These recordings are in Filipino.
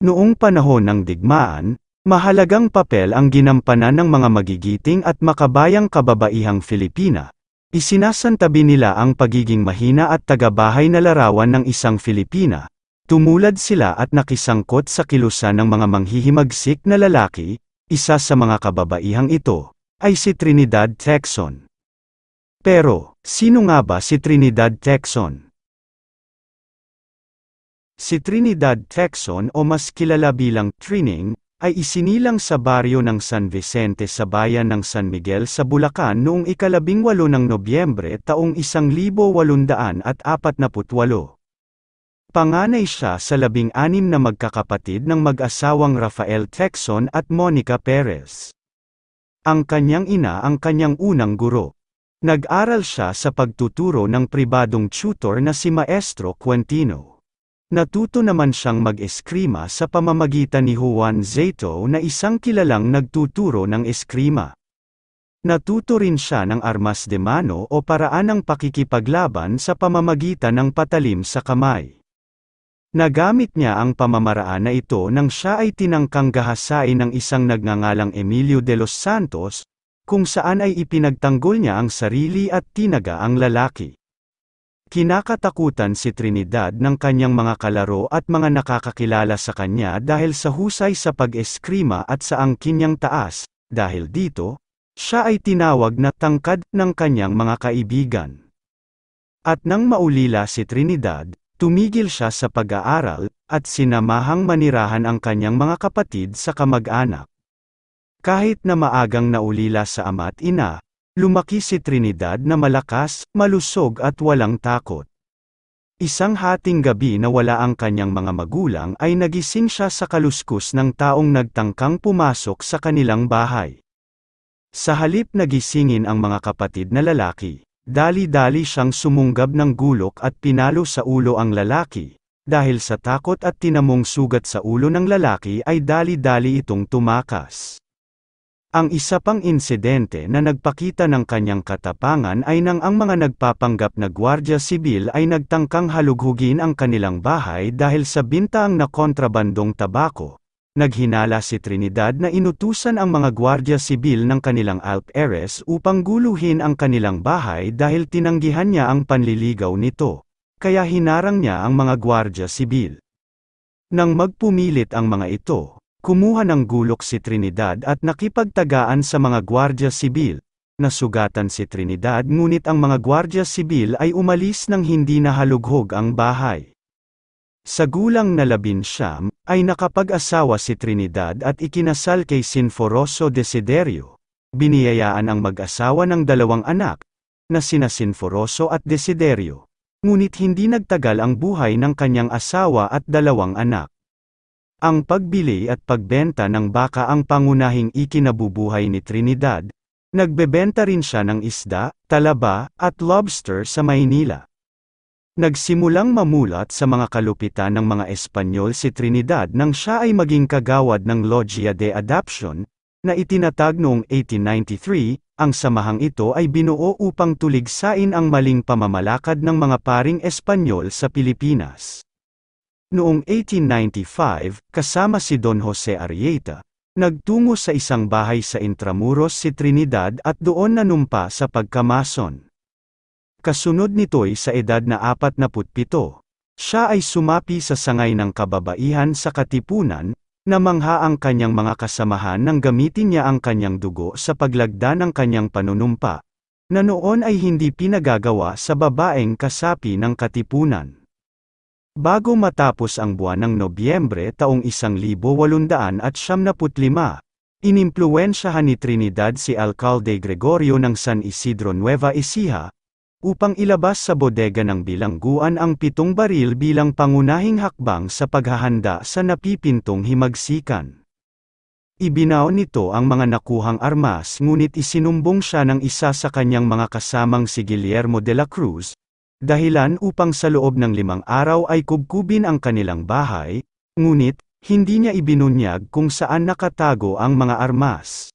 Noong panahon ng digmaan, mahalagang papel ang ginampanan ng mga magigiting at makabayang kababaihang Filipina. Isinasantabi nila ang pagiging mahina at tagabahay na larawan ng isang Filipina. Tumulad sila at nakisangkot sa kilusan ng mga manghihimagsik na lalaki, isa sa mga kababaihang ito, ay si Trinidad Texon. Pero, sino nga ba si Trinidad Texon? Si Trinidad Texon o mas kilala bilang Trining, ay isinilang sa baryo ng San Vicente sa bayan ng San Miguel sa Bulacan noong ikalabing walo ng Nobyembre taong 1848. Panganay siya sa labing anim na magkakapatid ng mag-asawang Rafael Texon at Monica Perez. Ang kanyang ina ang kanyang unang guro. Nag-aral siya sa pagtuturo ng pribadong tutor na si Maestro Quintino. Natuto naman siyang mag-eskrima sa pamamagitan ni Juan Zeto na isang kilalang nagtuturo ng eskrima. Natuto rin siya ng armas de mano o paraan ng pakikipaglaban sa pamamagitan ng patalim sa kamay. Nagamit niya ang pamamaraan na ito nang siya ay tinangkang gahasain ng isang nagngangalang Emilio de los Santos, kung saan ay ipinagtanggol niya ang sarili at tinaga ang lalaki. Kinakatakutan si Trinidad ng kanyang mga kalaro at mga nakakakilala sa kanya dahil sa husay sa pag-eskrima at sa angkin niyang taas, dahil dito, siya ay tinawag na tangkad ng kanyang mga kaibigan. At nang maulila si Trinidad, tumigil siya sa pag-aaral, at sinamahang manirahan ang kanyang mga kapatid sa kamag-anak. Kahit na maagang naulila sa ama't ina, Lumaki si Trinidad na malakas, malusog at walang takot. Isang hating gabi na wala ang kanyang mga magulang ay nagising siya sa kaluskus ng taong nagtangkang pumasok sa kanilang bahay. Sa halip nagisingin ang mga kapatid na lalaki, dali-dali siyang sumunggab ng gulok at pinalo sa ulo ang lalaki, dahil sa takot at tinamong sugat sa ulo ng lalaki ay dali-dali itong tumakas. Ang isa pang insidente na nagpakita ng kanyang katapangan ay nang ang mga nagpapanggap na gwardya sibil ay nagtangkang halughugin ang kanilang bahay dahil sa bintang na kontrabandong tabako. Naghinala si Trinidad na inutusan ang mga gwardya sibil ng kanilang Alp Heres upang guluhin ang kanilang bahay dahil tinanggihan niya ang panliligaw nito. Kaya hinarang niya ang mga gwardya sibil. Nang magpumilit ang mga ito, Kumuha ng gulok si Trinidad at nakipagtagaan sa mga gwardya sibil. Nasugatan si Trinidad ngunit ang mga gwardya sibil ay umalis nang hindi nahalughog ang bahay. Sa gulang na labinsyam, ay nakapag-asawa si Trinidad at ikinasal kay Sinforoso Desiderio. Biniyayaan ang mag-asawa ng dalawang anak, na sina Sinforoso at Desiderio. Ngunit hindi nagtagal ang buhay ng kanyang asawa at dalawang anak. Ang pagbili at pagbenta ng baka ang pangunahing ikinabubuhay ni Trinidad. Nagbebenta rin siya ng isda, talaba, at lobster sa Maynila. Nagsimulang mamulat sa mga kalupitan ng mga Espanyol si Trinidad nang siya ay maging kagawad ng Logia de Adaption, na itinatag noong 1893, ang samahang ito ay binuo upang tuligsain ang maling pamamalakad ng mga paring Espanyol sa Pilipinas. Noong 1895, kasama si Don Jose Arrieta, nagtungo sa isang bahay sa Intramuros si Trinidad at doon nanumpa sa pagkamason. Kasunod nito'y sa edad na 47, siya ay sumapi sa sangay ng kababaihan sa Katipunan, na mangha ang kanyang mga kasamahan nang gamitin niya ang kanyang dugo sa paglagda ng kanyang panunumpa, na noon ay hindi pinagagawa sa babaeng kasapi ng Katipunan. Bago matapos ang buwan ng Nobyembre taong 1875, inimpluwensyahan ni Trinidad si Alcalde Gregorio ng San Isidro Nueva Ecija, upang ilabas sa bodega ng bilangguan ang pitong baril bilang pangunahing hakbang sa paghahanda sa napipintong himagsikan. Ibinao nito ang mga nakuhang armas ngunit isinumbong siya ng isa sa kanyang mga kasamang si Guillermo de la Cruz, dahilan upang sa loob ng limang araw ay kubkubin ang kanilang bahay, ngunit, hindi niya ibinunyag kung saan nakatago ang mga armas.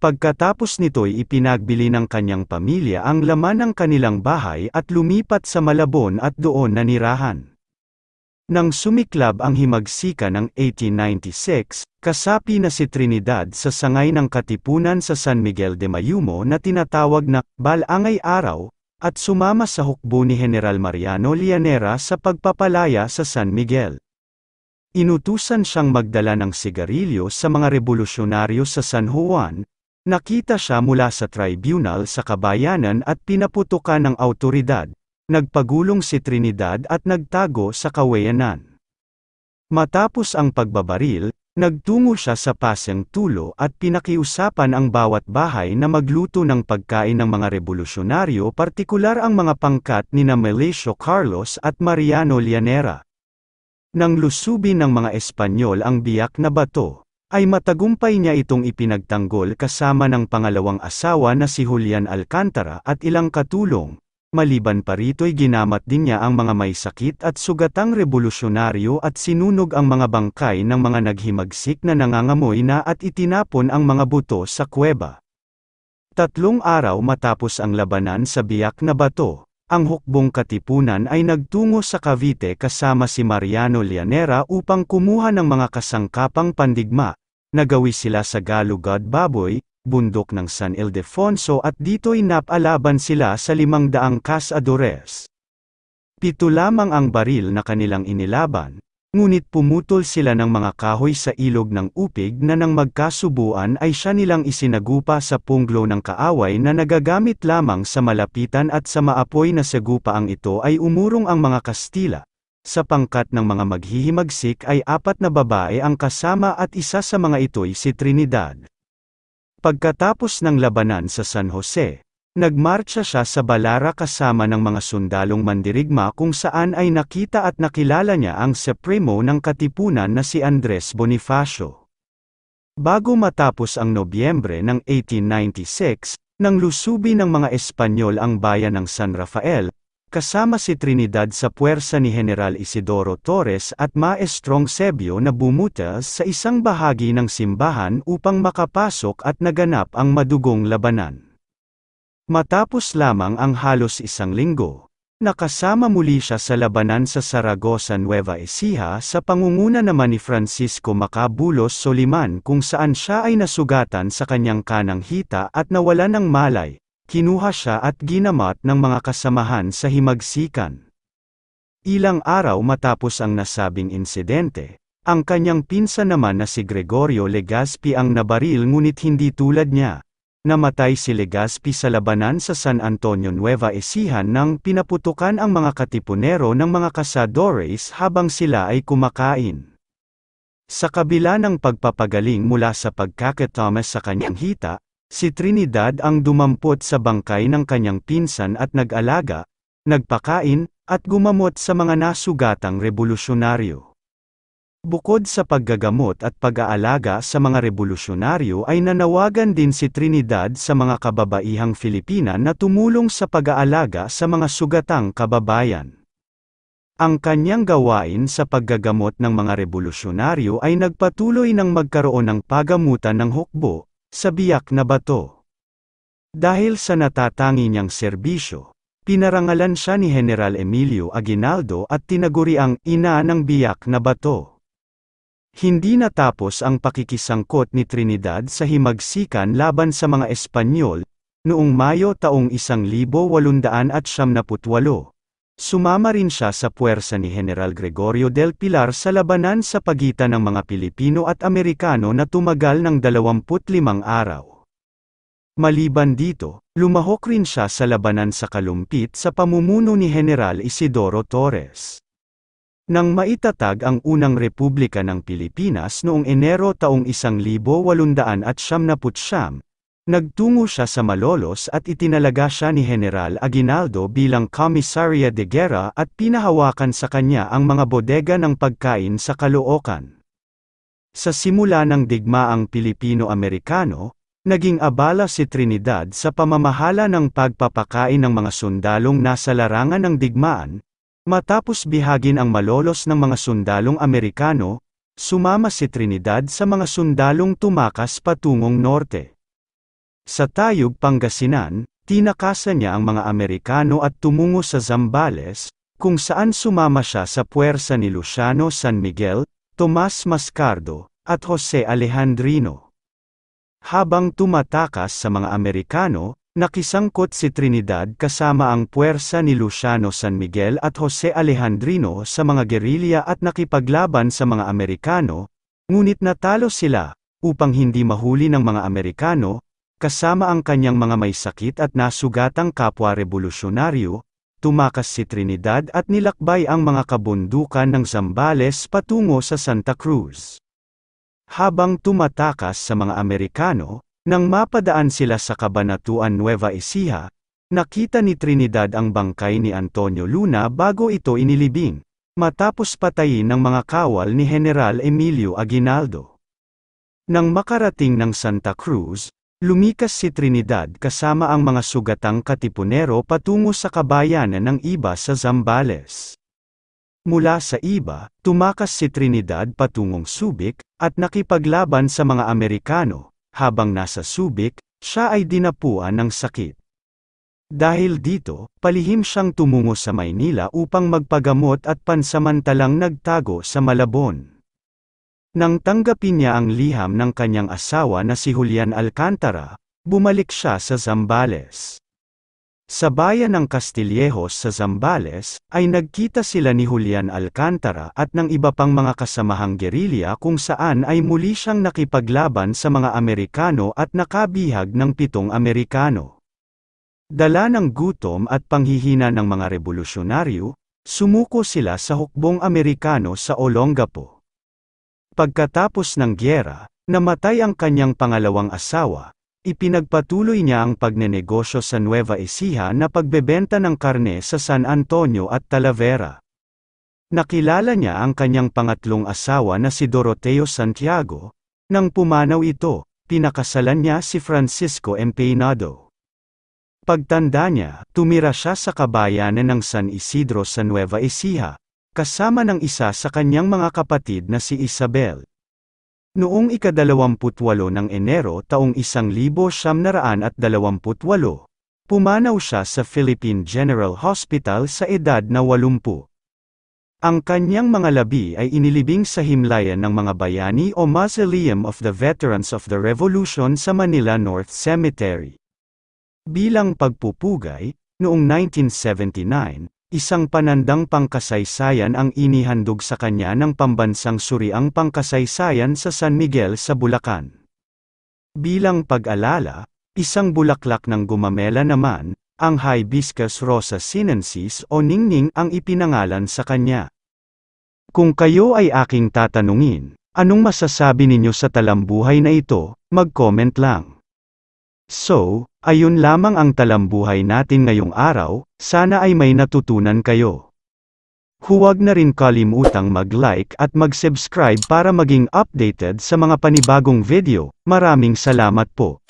Pagkatapos nito'y ipinagbili ng kanyang pamilya ang laman ng kanilang bahay at lumipat sa Malabon at doon nanirahan. Nang sumiklab ang himagsika ng 1896, kasapi na si Trinidad sa sangay ng katipunan sa San Miguel de Mayumo na tinatawag na Balangay Araw, at sumama sa hukbo ni General Mariano Lianera sa pagpapalaya sa San Miguel. Inutusan siyang magdala ng sigarilyo sa mga revolusyonaryo sa San Juan, nakita siya mula sa tribunal sa kabayanan at pinaputukan ng autoridad, nagpagulong si Trinidad at nagtago sa kawayanan. Matapos ang pagbabaril, Nagtungo siya sa Paseng Tulo at pinakiusapan ang bawat bahay na magluto ng pagkain ng mga rebolusyonaryo partikular ang mga pangkat ni na Melesio Carlos at Mariano Llanera. Nang lusubin ng mga Espanyol ang biyak na bato, ay matagumpay niya itong ipinagtanggol kasama ng pangalawang asawa na si Julian Alcantara at ilang katulong, maliban pa rito'y ginamat din niya ang mga may sakit at sugatang revolusyonaryo at sinunog ang mga bangkay ng mga naghimagsik na nangangamoy na at itinapon ang mga buto sa kuweba. Tatlong araw matapos ang labanan sa biyak na bato, ang hukbong katipunan ay nagtungo sa Cavite kasama si Mariano Lianera upang kumuha ng mga kasangkapang pandigma, nagawi sila sa Galugad Baboy, bundok ng San Ildefonso at dito'y napalaban sila sa limang daang kasadores. Pito lamang ang baril na kanilang inilaban, ngunit pumutol sila ng mga kahoy sa ilog ng upig na nang magkasubuan ay siya nilang isinagupa sa punglo ng kaaway na nagagamit lamang sa malapitan at sa maapoy na sagupa ang ito ay umurong ang mga Kastila. Sa pangkat ng mga maghihimagsik ay apat na babae ang kasama at isa sa mga ito'y si Trinidad. Pagkatapos ng labanan sa San Jose, nagmarcha siya sa Balara kasama ng mga sundalong mandirigma kung saan ay nakita at nakilala niya ang Supremo ng Katipunan na si Andres Bonifacio. Bago matapos ang Nobyembre ng 1896, nang lusubi ng mga Espanyol ang bayan ng San Rafael, kasama si Trinidad sa puwersa ni General Isidoro Torres at Maestrong Sebio na bumutas sa isang bahagi ng simbahan upang makapasok at naganap ang madugong labanan. Matapos lamang ang halos isang linggo, nakasama muli siya sa labanan sa Saragosa Nueva Ecija sa pangunguna naman ni Francisco Macabulos Soliman kung saan siya ay nasugatan sa kanyang kanang hita at nawala ng malay, kinuha siya at ginamat ng mga kasamahan sa himagsikan. Ilang araw matapos ang nasabing insidente, ang kanyang pinsan naman na si Gregorio Legaspi ang nabaril ngunit hindi tulad niya. Namatay si Legaspi sa labanan sa San Antonio Nueva Ecija nang pinaputukan ang mga katipunero ng mga kasadores habang sila ay kumakain. Sa kabila ng pagpapagaling mula sa pagkakatamas sa kanyang hita, Si Trinidad ang dumampot sa bangkay ng kanyang pinsan at nag-alaga, nagpakain, at gumamot sa mga nasugatang rebolusyonaryo. Bukod sa paggagamot at pag-aalaga sa mga rebolusyonaryo ay nanawagan din si Trinidad sa mga kababaihang Filipina na tumulong sa pag-aalaga sa mga sugatang kababayan. Ang kanyang gawain sa paggagamot ng mga rebolusyonaryo ay nagpatuloy ng magkaroon ng pagamutan ng hukbo, sa biyak na bato. Dahil sa natatangi niyang serbisyo, pinarangalan siya ni General Emilio Aguinaldo at tinaguri ang ina ng biyak na bato. Hindi natapos ang pakikisangkot ni Trinidad sa himagsikan laban sa mga Espanyol, noong Mayo taong 1898. Sumama rin siya sa puwersa ni General Gregorio del Pilar sa labanan sa pagitan ng mga Pilipino at Amerikano na tumagal ng 25 araw. Maliban dito, lumahok rin siya sa labanan sa kalumpit sa pamumuno ni General Isidoro Torres. Nang maitatag ang unang Republika ng Pilipinas noong Enero taong 1879, Nagtungo siya sa Malolos at itinalaga siya ni General Aguinaldo bilang Commissaria de Guerra at pinahawakan sa kanya ang mga bodega ng pagkain sa Caloocan. Sa simula ng digmaang Pilipino-Amerikano, naging abala si Trinidad sa pamamahala ng pagpapakain ng mga sundalong nasa larangan ng digmaan, matapos bihagin ang Malolos ng mga sundalong Amerikano, sumama si Trinidad sa mga sundalong tumakas patungong norte. Sa Tayug, Pangasinan, tinakasan niya ang mga Amerikano at tumungo sa Zambales, kung saan sumama siya sa puwersa ni Luciano San Miguel, Tomas Mascardo, at Jose Alejandrino. Habang tumatakas sa mga Amerikano, nakisangkot si Trinidad kasama ang puwersa ni Luciano San Miguel at Jose Alejandrino sa mga gerilya at nakipaglaban sa mga Amerikano, ngunit natalo sila, upang hindi mahuli ng mga Amerikano, kasama ang kanyang mga may sakit at nasugatang kapwa revolusyonaryo, tumakas si Trinidad at nilakbay ang mga kabundukan ng Zambales patungo sa Santa Cruz. Habang tumatakas sa mga Amerikano, nang mapadaan sila sa Kabanatuan Nueva Ecija, nakita ni Trinidad ang bangkay ni Antonio Luna bago ito inilibing, matapos patayin ng mga kawal ni General Emilio Aguinaldo. Nang makarating ng Santa Cruz, Lumikas si Trinidad kasama ang mga sugatang katipunero patungo sa kabayanan ng iba sa Zambales. Mula sa iba, tumakas si Trinidad patungong Subic, at nakipaglaban sa mga Amerikano, habang nasa Subic, siya ay dinapuan ng sakit. Dahil dito, palihim siyang tumungo sa Maynila upang magpagamot at pansamantalang nagtago sa Malabon. Nang tanggapin niya ang liham ng kanyang asawa na si Julian Alcantara, bumalik siya sa Zambales. Sa bayan ng Castillejos sa Zambales, ay nagkita sila ni Julian Alcantara at ng iba pang mga kasamahang gerilya kung saan ay muli siyang nakipaglaban sa mga Amerikano at nakabihag ng pitong Amerikano. Dala ng gutom at panghihina ng mga rebolusyonaryo, sumuko sila sa hukbong Amerikano sa Olongapo. Pagkatapos ng gyera, namatay ang kanyang pangalawang asawa, ipinagpatuloy niya ang pagnenegosyo sa Nueva Ecija na pagbebenta ng karne sa San Antonio at Talavera. Nakilala niya ang kanyang pangatlong asawa na si Doroteo Santiago. Nang pumanaw ito, pinakasalan niya si Francisco Empeinado. Pagtanda niya, tumira siya sa kabayanan ng San Isidro sa Nueva Ecija, kasama ng isa sa kanyang mga kapatid na si Isabel. Noong ikadalawamputwalo ng Enero taong isang libo siyam naraan at dalawamputwalo, pumanaw siya sa Philippine General Hospital sa edad na walumpu. Ang kanyang mga labi ay inilibing sa himlayan ng mga bayani o Mausoleum of the Veterans of the Revolution sa Manila North Cemetery. Bilang pagpupugay, noong 1979, Isang panandang pangkasaysayan ang inihandog sa kanya ng pambansang suriang pangkasaysayan sa San Miguel sa Bulacan. Bilang pag-alala, isang bulaklak ng gumamela naman, ang Hibiscus rosa sinensis o ningning ang ipinangalan sa kanya. Kung kayo ay aking tatanungin, anong masasabi ninyo sa talambuhay na ito, mag-comment lang. So, Ayun lamang ang talambuhay natin ngayong araw, sana ay may natutunan kayo. Huwag na rin kalimutang mag-like at mag-subscribe para maging updated sa mga panibagong video, maraming salamat po.